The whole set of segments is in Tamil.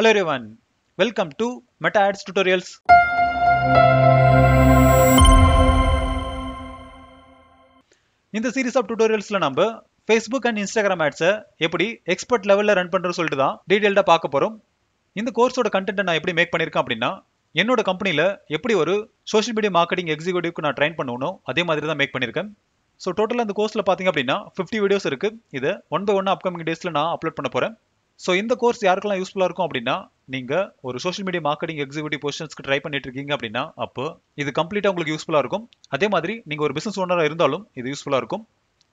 Hello everyone, welcome to Meta ads Tutorials. இந்த சீரிஸ் ஆஃப் டுட்டோரியல்ஸில் நம்ம ஃபேஸ்புக் அண்ட் இன்ஸ்டாகிராம் ஆட்ஸை எப்படி எக்ஸ்பர்ட் லெவலில் ரன் பண்ணுறது சொல்லிட்டு தான் டீட்டெயில்டாக பார்க்க போகிறோம் இந்த கோர்ஸோட கண்டென்ட்டை நான் எப்படி மேக் பண்ணியிருக்கேன் அப்படின்னா என்னோட கம்பெனியில் எப்படி ஒரு சோஷியல் மீடியா மார்க்கெட்டிங் எக்ஸிக்யூட்டிவ்க்கு நான் ட்ரைன் பண்ணுவோனோ அதே மாதிரி தான் மேக் பண்ணியிருக்கேன் ஸோ டோட்டலாக அந்த கோர்ஸில் பார்த்தீங்க அப்படின்னா ஃபிஃப்டி வீடியோஸ் இருக்குது இதை ஒன் பை ஒன் அப்கமிங் டேஸில் நான் அப்லோட் பண்ண போகிறேன் ஸோ இந்த கோர்ஸ் யாருக்கெல்லாம் யூஸ்ஃபுல்லாக இருக்கும் அப்படின்னா நீங்கள் ஒரு சோஷியல் மீடியா மார்க்கெட்டிங் எக்ஸிக்யூட்டிவ் பொசிஷன்ஸ்க்கு ட்ரை பண்ணிட்டு இருக்கீங்க அப்படின்னா அப்போ இது கம்ப்ளீட்டாக உங்களுக்கு யூஸ்ஃபுல்லாக இருக்கும் அதே மாதிரி நீங்கள் ஒரு பிசினஸ் ஓனராக இருந்தாலும் இது யூஸ்ஃபுல்லாக இருக்கும்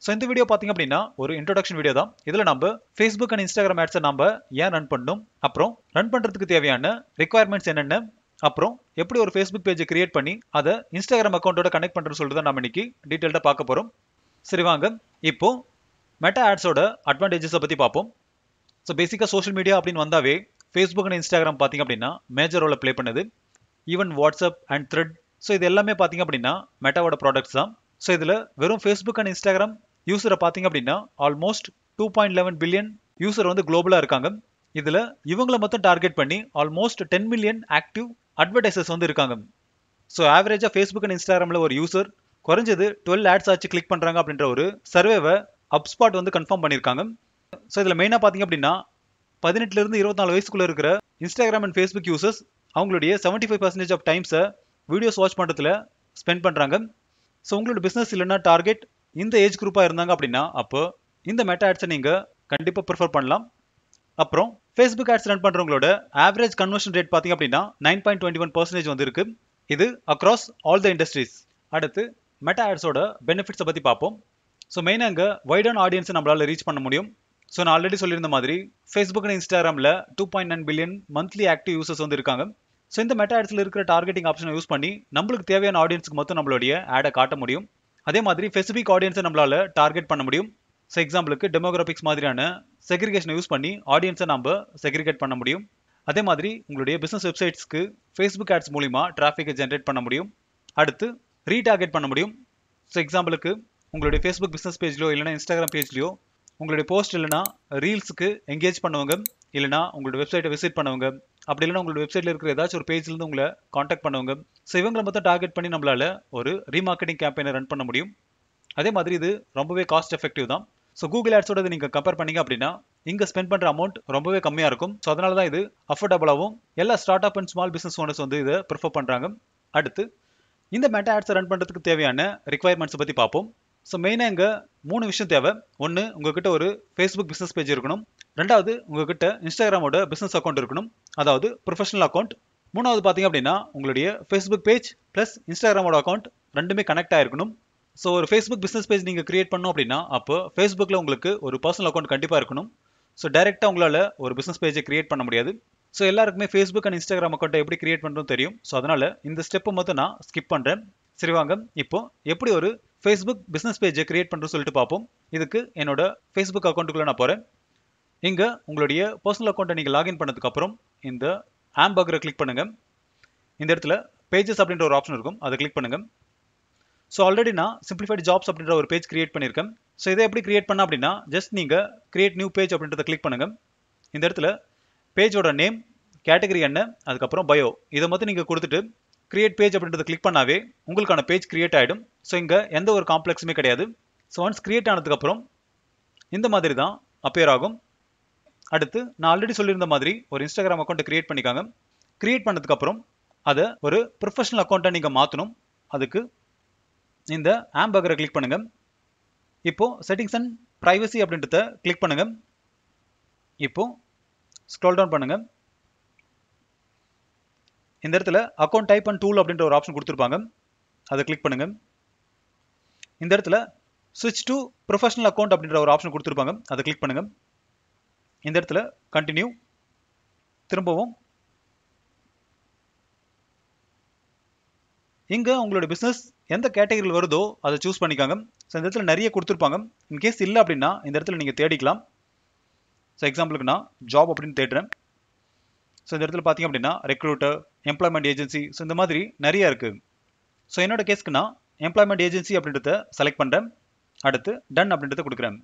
ஸோ இந்த வீடியோ பார்த்திங்க அப்படின்னா ஒரு இன்ட்ரோடக்ஷன் வீடியோ தான் இதில் நம்ம ஃபேஸ்புக் அண்ட் இன்ஸ்டாகிராம் ஆட்ஸை நம்ம ஏன் ரன் பண்ணணும் அப்புறம் ரன் பண்ணுறதுக்கு தேவையான ரெக்குவயர்மெண்ட்ஸ் என்னென்ன அப்புறம் எப்படி ஒரு ஃபேஸ்புக் பேஜை கிரியேட் பண்ணி அதை இன்ஸ்டாகிராம் அக்கௌண்ட்டோட கனெக்ட் பண்ணுறதுன்னு சொல்லிட்டு தான் நம்ம இன்னைக்கு டீட்டெயில்டாக பார்க்க போகிறோம் சரி வாங்க இப்போது மெட்டா ஆட்ஸோட அட்வான்டேஜஸை பற்றி பார்ப்போம் ஸோ பேசிக்காக சோஷியல் மீடியா அப்படின்னு வந்தாவே ஃபேஸ்புக் அண்ட் இன்ஸ்டாகிராம் பார்த்திங்க அப்படின்னா மேஜர் ரோலை ப்ளே பண்ணுது even WhatsApp and thread so இது எல்லாமே பார்த்திங்க அப்படின்னா மெட்டாவோட ப்ராடக்ட்ஸ் தான் ஸோ இதில் வெறும் ஃபேஸ்புக் அண்ட் இன்ஸ்டாகிராம் யூஸரை பார்த்திங்க அப்படின்னா almost two point eleven billion user வந்து குளோபலாக இருக்காங்க இதில் இவங்களை மட்டும் டார்கெட் பண்ணி almost ten million active advertisers வந்து இருக்காங்க ஸோ ஆவரேஜாக ஃபேஸ்புக் அண்ட் இன்ஸ்டாகிராமில் ஒரு யூசர் குறைஞ்சது டுவெல் ஆட்ஸ் ஆச்சு கிளிக் பண்ணுறாங்க அப்படின்ற ஒரு சர்வேவை அப்ஸ்பாட் வந்து கன்ஃபார்ம் பண்ணியிருக்காங்க ஸோ இதில் மெயினாக பார்த்திங்க அப்படின்னா பதினெட்டுலேருந்து இருபத்தாலு வயசுக்குள்ளே இருக்கிற இன்ஸ்டாகிராம் அண்ட் ஃபேஸ்புக் யூசர்ஸ் அவங்களுடைய செவன்ட்டி ஃபைவ் பர்சன்டேஜ் ஆஃப் டைம்ஸை வீடியோஸ் வாட்ச் பண்ணுறதுல ஸ்பெண்ட் பண்ணுறாங்க ஸோ உங்களோட பிஸ்னஸ் இல்லைன்னா டார்கெட் இந்த ஏஜ் குரூப்பாக இருந்தாங்க அப்படின்னா அப்போ இந்த மெட்டா ஆட்ஸை நீங்கள் கண்டிப்பாக ப்ரிஃபர் பண்ணலாம் அப்புறம் ஃபேஸ்புக் ஆட்ஸ் ரன் பண்ணுறவங்களோட ஆவரேஜ் கன்வர்ஷன் ரேட் பார்த்திங்க அப்படின்னா nine point twenty one percentage வந்துருக்கு இது அக்ராஸ் ஆல் த இண்டஸ்ட்ரீஸ் அடுத்து மெட்டா ஆட்ஸோட பெனிஃபிட்ஸை பற்றி பார்ப்போம் ஸோ மெயினாக இங்கே வைடான ஆடியன்ஸை நம்மளால் ரீச் பண்ண முடியும் ஸோ நான் ஆல்ரெடி சொல்லியிருந்த மாதிரி ஃபேஸ்புக் அண்ட் இன்ஸ்டாகிராமில் two point nine billion monthly active users வந்து இருக்காங்க ஸோ இந்த மெட்டா ஆட்ஸில் இருக்கிற டார்கெட்டிங் ஆப்ஷனை யூஸ் பண்ணி நம்மளுக்கு தேவையான ஆடியன்ஸுக்கு மொத்தம் நம்மளுடைய ஆடை காட்ட முடியும் அதே மாதிரி ஸ்பெசிஃபிக் ஆடியன்ஸை நம்மளால் டார்கெட் பண்ண முடியும் ஸோ எக்ஸாம்பிளுக்கு டெமோகிராஃபிக்ஸ் மாதிரியான செக்ரிகேஷனை யூஸ் பண்ணி ஆடியன்ஸை நம்ம செக்ரிகேட் பண்ண முடியும் அதே மாதிரி உங்களுடைய பிஸ்னஸ் வெப்சைட்ஸ்க்கு ஃபேஸ்புக் ஆட்ஸ் மூலிமா டிராஃபிக்கை ஜென்ரேட் பண்ண முடியும் அடுத்து ரீடார்கெட் பண்ண முடியும் ஸோ எக்ஸாம்பிளுக்கு உங்களுடைய ஃபேஸ்புக் பிஸ்னஸ் பேஜ்லையோ இல்லைனா இன்ஸ்டாகிராம் பேஜ்லையோ உங்களுடைய போஸ்ட் இல்லைனா ரீல்ஸுக்கு எங்கேஜ் பண்ணவங்க இல்லைனா உங்களோட வெப்சைட்டை விசிட் பண்ணவங்க அப்படி இல்லைன்னா உங்களோட வெப்சைட்டில் இருக்கிற ஏதாச்சும் ஒரு பேஜ்லேருந்து உங்களை காண்டாக்ட் பண்ணவங்க ஸோ இவங்களை மொத்தம் டார்கெட் பண்ணி நம்மளால் ஒரு ரீமார்க்கெட்டிங் கேம்பெயினை ரன் பண்ண முடியும் அதே மாதிரி இது ரொம்பவே காஸ்ட் எஃபெக்டிவ் தான் ஸோ கூகுள் ஆட்ஸோட இதை நீங்கள் கம்பேர் பண்ணீங்க அப்படின்னா இங்கே ஸ்பெண்ட் பண்ணுற அமௌண்ட் ரொம்பவே கம்மியாக இருக்கும் ஸோ அதனால தான் இது அஃபோர்டபுளாகவும் எல்லா startup and small business owners வந்து இதை ப்ரிஃபர் பண்ணுறாங்க அடுத்து இந்த மெட்டா ஆட்ஸை ரன் பண்ணுறதுக்கு தேவையான ரிக்குவயர்மெண்ட்ஸை பற்றி பார்ப்போம் ஸோ மெயினாக இங்கே மூணு விஷயம் தேவை ஒன்று உங்ககிட்ட ஒரு ஃபேஸ்புக் பிஸ்னஸ் பேஜ் இருக்கணும் ரெண்டாவது உங்ககிட்ட இன்ஸ்டாகிராமோட பிஸ்னஸ் அக்கௌண்ட் இருக்கணும் அதாவது ப்ரொஃபஷனல் அக்கௌண்ட் மூணாவது பார்த்தீங்க அப்படின்னா உங்களுடைய ஃபேஸ்புக் பேஜ் ப்ளஸ் இன்ஸ்டாகிராமோட அக்கௌண்ட் ரெண்டுமே கனெக்ட் ஆகிருக்கணும் ஸோ ஒரு ஃபேஸ்புக் பிஸ்னஸ் பேஜ் நீங்கள் க்ரியேட் பண்ணோம் அப்படின்னா அப்போ ஃபேஸ்புக்கில் உங்களுக்கு ஒரு பர்சனல் அக்கௌண்ட் கண்டிப்பாக இருக்கணும் ஸோ டேரெக்டாக உங்களால் ஒரு பிஸ்னஸ் பேஜை க்ரியேட் பண்ண முடியாது ஸோ எல்லாருக்குமே ஃபேஸ்புக் அண்ட் இன்ஸ்டாகிராம் அக்கௌண்ட்டை எப்படி க்ரியேட் பண்ணுறோம் தெரியும் ஸோ அதனால் இந்த ஸ்டெப்பை மட்டும் நான் ஸ்கிப் பண்ணுறேன் சரி வாங்க இப்போ எப்படி ஒரு ஃபேஸ்புக் பிஸ்னஸ் பேஜை க்ரியேட் பண்ணுறது சொல்லிட்டு பார்ப்போம் இதுக்கு என்னோட ஃபேஸ்புக் அக்கௌண்ட்டுக்குள்ளே நான் போகிறேன் இங்கே உங்களுடைய பர்சனல் அக்கௌண்ட்டை நீங்கள் லாகின் பண்ணதுக்கப்புறம் இந்த ஆம் பக்கரை கிளிக் பண்ணுங்கள் இந்த இடத்துல பேஜஸ் அப்படின்ற ஒரு ஆப்ஷன் இருக்கும் அதை கிளிக் பண்ணுங்கள் ஸோ ஆல்ரெடி நான் சிம்பிளிஃபைடு ஜாப்ஸ் அப்படின்ற ஒரு பேஜ் க்ரியேட் பண்ணியிருக்கேன் ஸோ இதை எப்படி க்ரியேட் பண்ண அப்படின்னா ஜஸ்ட் நீங்கள் க்ரியேட் நியூ பேஜ் அப்படின்றத கிளிக் பண்ணுங்கள் இந்த இடத்துல பேஜோட நேம் கேட்டகரி என்ன அதுக்கப்புறம் பயோ இதை மட்டும் நீங்கள் கொடுத்துட்டு கிரியேட் பேஜ் அப்படின்றத கிளிக் பண்ணாவே உங்களுக்கான பேஜ் கிரியேட் ஆகிடும் ஸோ இங்கே எந்த ஒரு காம்ப்ளெக்ஸுமே கிடையாது ஸோ ஒன்ஸ் கிரியேட் ஆனதுக்கப்புறம் இந்த மாதிரி தான் அப்பேர் ஆகும் அடுத்து நான் ஆல்ரெடி சொல்லியிருந்த மாதிரி ஒரு இன்ஸ்டாகிராம் அக்கௌண்ட்டை கிரியேட் பண்ணிக்காங்க கிரியேட் பண்ணதுக்கப்புறம் அதை ஒரு ப்ரொஃபஷனல் அக்கௌண்ட்டை நீங்கள் மாற்றணும் அதுக்கு இந்த ஆம்பகரை கிளிக் பண்ணுங்கள் இப்போது செட்டிங்ஸ் அண்ட் ப்ரைவசி அப்படின்றத கிளிக் பண்ணுங்கள் இப்போது ஸ்க்ரோல் டவுன் பண்ணுங்கள் இந்த இடத்துல அக்கௌண்ட் டைப் அண்ட் டூல் அப்படின்ற ஒரு ஆப்ஷன் கொடுத்துருப்பாங்க அதை கிளிக் பண்ணுங்கள் இந்த இடத்துல சுவிச் டு ப்ரொஃபஷனல் அக்கௌண்ட் அப்படின்ற ஒரு ஆப்ஷன் கொடுத்துருப்பாங்க அதை கிளிக் பண்ணுங்கள் இந்த இடத்துல கண்டினியூ திரும்பவும் இங்கே உங்களோட பிஸ்னஸ் எந்த கேட்டகரியில் வருதோ அதை சூஸ் பண்ணிக்காங்க ஸோ இந்த இடத்துல நிறைய கொடுத்துருப்பாங்க இன்கேஸ் இல்லை அப்படின்னா இந்த இடத்துல நீங்கள் தேடிக்கலாம் ஸோ எக்ஸாம்பிளுக்கு நான் ஜாப் அப்படின்னு தேடுறேன் ஸோ இந்த இடத்துல பார்த்தீங்க அப்படின்னா ரெக்ரூட்டர் எம்ப்ளாய்மெண்ட் ஏஜென்சி ஸோ இந்த மாதிரி நிறைய இருக்குது ஸோ என்னோட கேஸ்க்கு நான் எம்ப்ளாய்மெண்ட் ஏஜென்சி அப்படின்றத செலக்ட் பண்ணுறேன் அடுத்து டன் அப்படின்றத கொடுக்குறேன்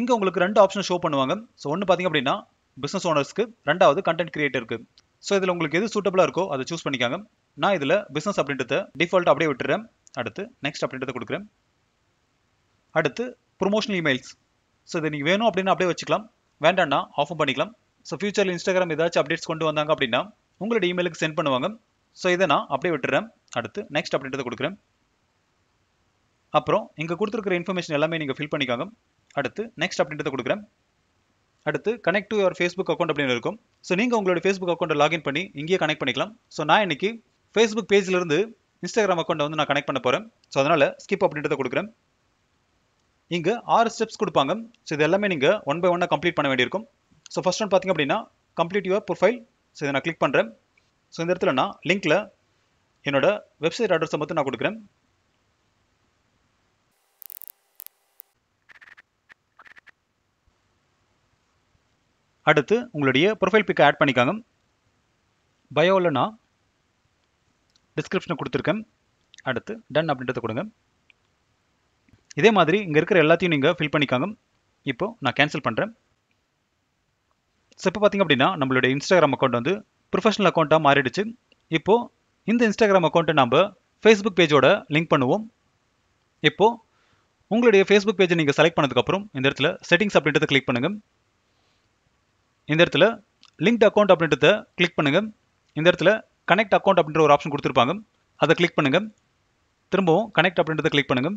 இங்கே உங்களுக்கு ரெண்டு ஆப்ஷன் ஷோ பண்ணுவாங்க ஸோ ஒன்று பார்த்தீங்க அப்படின்னா பிஸ்னஸ் ஓனர்ஸ்க்கு ரெண்டாவது கண்டென்ட் கிரியேட்டருக்கு ஸோ இதில் உங்களுக்கு எது சூட்டபுளாக இருக்கோ அதை சூஸ் பண்ணிக்காங்க நான் இதில் பிஸ்னஸ் அப்படின்றத டிஃபால்ட் அப்படியே விட்டுறேன் அடுத்து நெக்ஸ்ட் அப்படின்றத கொடுக்குறேன் அடுத்து ப்ரொமோஷனல் இமெயில்ஸ் ஸோ இது நீங்கள் வேணும் அப்படின்னா அப்படியே வச்சுக்கலாம் வேண்டாம்னா ஆஃபர் பண்ணிக்கலாம் ஸோ ஃபியூச்சரில் இன்ஸ்டாகிராம் ஏதாச்சும் அப்டேட்ஸ் கொண்டு வந்தாங்க அப்படின்னா உங்களோட இமெயிலுக்கு சென்ட் பண்ணுவாங்க ஸோ இதை நான் அப்படியே விட்டுறேன் அடுத்து நெக்ஸ்ட் அப்படின்றத கொடுக்குறேன் அப்புறம் இங்கே கொடுத்துருக்குற இன்ஃபர்மேஷன் எல்லாமே நீங்கள் ஃபில் பண்ணிக்காங்க அடுத்து நெக்ஸ்ட் அப்படின்றத கொடுக்குறேன் அடுத்து connect to your Facebook account அப்படின்னு இருக்கும் ஸோ நீங்கள் உங்களோட ஃபேஸ்புக் அக்கௌண்ட்டை லாகின் பண்ணி இங்கேயே கனெக்ட் பண்ணிக்கலாம் ஸோ நான் இன்றைக்கி ஃபேஸ்புக் பேஜிலிருந்து இன்ஸ்டாகிராம் அக்கௌண்ட்டை வந்து நான் கனெக்ட் பண்ண போகிறேன் ஸோ அதனால் ஸ்கிப் அப்படின்றத கொடுக்குறேன் இங்கே ஆறு ஸ்டெப்ஸ் கொடுப்பாங்க ஸோ இது எல்லாமே நீங்கள் ஒன் பை ஒன்னாக கம்ப்ளீட் பண்ண வேண்டியிருக்கும் ஸோ ஃபஸ்ட் ஒன் பார்த்திங்க அப்படின்னா கம்ப்ளீட் யுவர் ப்ரொஃபைல் ஸோ இதை நான் கிளிக் பண்ணுறேன் ஸோ இந்த இடத்துல நான் லிங்க்கில் என்னோடய வெப்சைட் அட்ரஸை மட்டும் நான் கொடுக்குறேன் அடுத்து உங்களுடைய ப்ரொஃபைல் பிக்கை ஆட் பண்ணிக்காங்க பயோவில் நான் டிஸ்கிரிப்ஷனை கொடுத்துருக்கேன் அடுத்து டன் அப்படின்றத கொடுங்க இதே மாதிரி இங்கே இருக்கிற எல்லாத்தையும் நீங்கள் ஃபில் பண்ணிக்காங்க இப்போது நான் கேன்சல் பண்ணுறேன் ஸோ இப்போ பார்த்திங்க அப்படின்னா நம்மளுடைய இன்ஸ்டாகிராம் அக்கௌண்ட் வந்து ப்ரொஃபஷனல் அக்கௌண்ட்டாக மாறிடுச்சு இப்போது இந்த இன்ஸ்டாகிராம் அக்கௌண்ட்டை நம்ம ஃபேஸ்புக் பேஜோட லிங்க் பண்ணுவோம் இப்போது உங்களுடைய ஃபேஸ்புக் பேஜை நீங்கள் செலக்ட் பண்ணதுக்கப்புறம் இந்த இடத்துல செட்டிங்ஸ் அப்படின்றத கிளிக் பண்ணுங்கள் இந்த இடத்துல லிங்க்ட் அக்கௌண்ட் அப்படின்றத கிளிக் பண்ணுங்கள் இந்த இடத்துல கனெக்ட் அக்கௌண்ட் அப்படின்ற ஒரு ஆப்ஷன் கொடுத்துருப்பாங்க அதை கிளிக் பண்ணுங்கள் திரும்பவும் கனெக்ட் அப்படின்றத கிளிக் பண்ணுங்கள்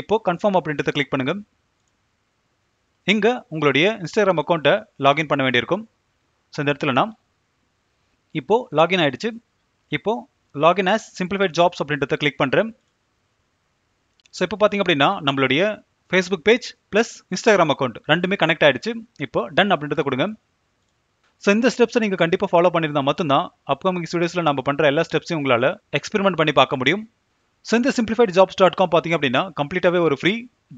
இப்போது கன்ஃபார்ம் அப்படின்றத கிளிக் பண்ணுங்கள் இங்கே உங்களுடைய இன்ஸ்டாகிராம் அக்கௌண்ட்டை லாகின் பண்ண வேண்டியிருக்கும் ஸோ இந்த இடத்துல நாம் இப்போது லாகின் ஆகிடுச்சு இப்போது லாகின் ஆஸ் சிம்பிளிஃபைட் ஜாப்ஸ் அப்படின்றத கிளிக் பண்ணுறேன் ஸோ இப்போ பார்த்திங்க அப்படின்னா நம்மளுடைய Facebook page plus Instagram account ரெண்டுமே கனெக்ட் ஆகிடுச்சு இப்போ டன் அப்படின்றத கொடுங்க ஸோ இந்த ஸ்டெப்ஸை நீங்கள் கண்டிப்பாக ஃபாலோ பண்ணியிருந்தால் மட்டும்தான் அப்கமிங் ஸ்டூடியோஸில் நம்ம பண்ணுற எல்லா ஸ்டெப்ஸையும் உங்களால் எக்ஸ்பெரிமெண்ட் பண்ணி பார்க்க முடியும் ஸோ இந்த சிம்பிளிஃபைட் ஜாப்ஸ் டாட் காம் பார்த்திங்க அப்படின்னா கம்ப்ளீட்டாகவே ஒரு ஃப்ரீ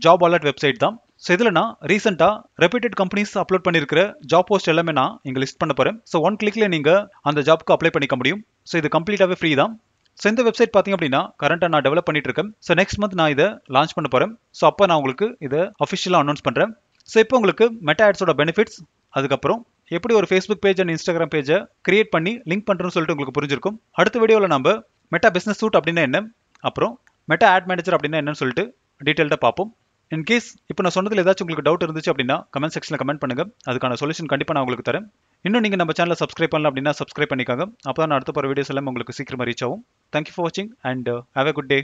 ஜாப் அலர்ட் வெப்சைட் தான் ஸோ இதில் நான் ரீசெண்டாக ரெப்யூட்டட் கம்பெனிஸ் அப்லோட் பண்ணியிருக்கிற ஜாப் போஸ்ட் எல்லாமே நான் இங்கே லிஸ்ட் பண்ண போகிறேன் ஸோ ஒன் கிளிக்கில் நீங்கள் அந்த ஜாப்க்கு அப்ளை பண்ணிக்க முடியும் ஸோ இது கம்ப்ளீட்டாகவே ஃப்ரீ தான் ஸோ இந்த வெப்சைட் பார்த்திங்க அப்படின்னா கரண்ட்டாக நான் டெவலப் பண்ணிட்டு இருக்கேன் ஸோ நெக்ஸ்ட் மந்த் நான் இதை லான்ச் பண்ண போகிறேன் ஸோ அப்போ நான் உங்களுக்கு இதை அஃபிஷியலாக அனௌன்ஸ் பண்ணுறேன் ஸோ இப்போ உங்களுக்கு மெட்டா ஆட்ஸோட பெனிஃபிட்ஸ் அதுக்கப்புறம் எப்படி ஒரு ஃபேஸ்புக் பேஜ் அண்ட் இன்ஸ்டாகிராம் பேஜை கிரியேட் பண்ணி லிங்க் பண்ணுறோன்னு சொல்லிட்டு உங்களுக்கு புரிஞ்சிருக்கும் அடுத்த வீடியோவில் நம்ம மெட்டா பிஸ்னஸ் சூட் அப்படின்னா என்ன அப்புறம் மெட்டா ஆட் மேனேஜர் அப்படின்னா என்னன்னு சொல்லிட்டு டீட்டெயில்டாக பார்ப்போம் இன்கேஸ் இப்போ நான் சொன்னதில் ஏதாச்சும் உங்களுக்கு டவுட் இருந்துச்சு அப்படின்னா கமெண்ட் செக்ஷனில் கமெண்ட் பண்ணுங்கள் அதுக்கான சொல்யூஷன் கண்டிப்பாக நான் உங்களுக்கு தரேன் இன்னும் நீங்கள் நம்ம சேனலை சப்ஸ்கிரைப் பண்ணல அப்படின்னா சப்ஸ்கிரைப் பண்ணிக்காங்க அப்போ தான் அடுத்த போகிற வீடியோஸ் எல்லாம் உங்களுக்கு சீக்கிரமாக ரீச் ஆகும் தேங்க்யூ ஃபார் வாட்சிங் and have a good day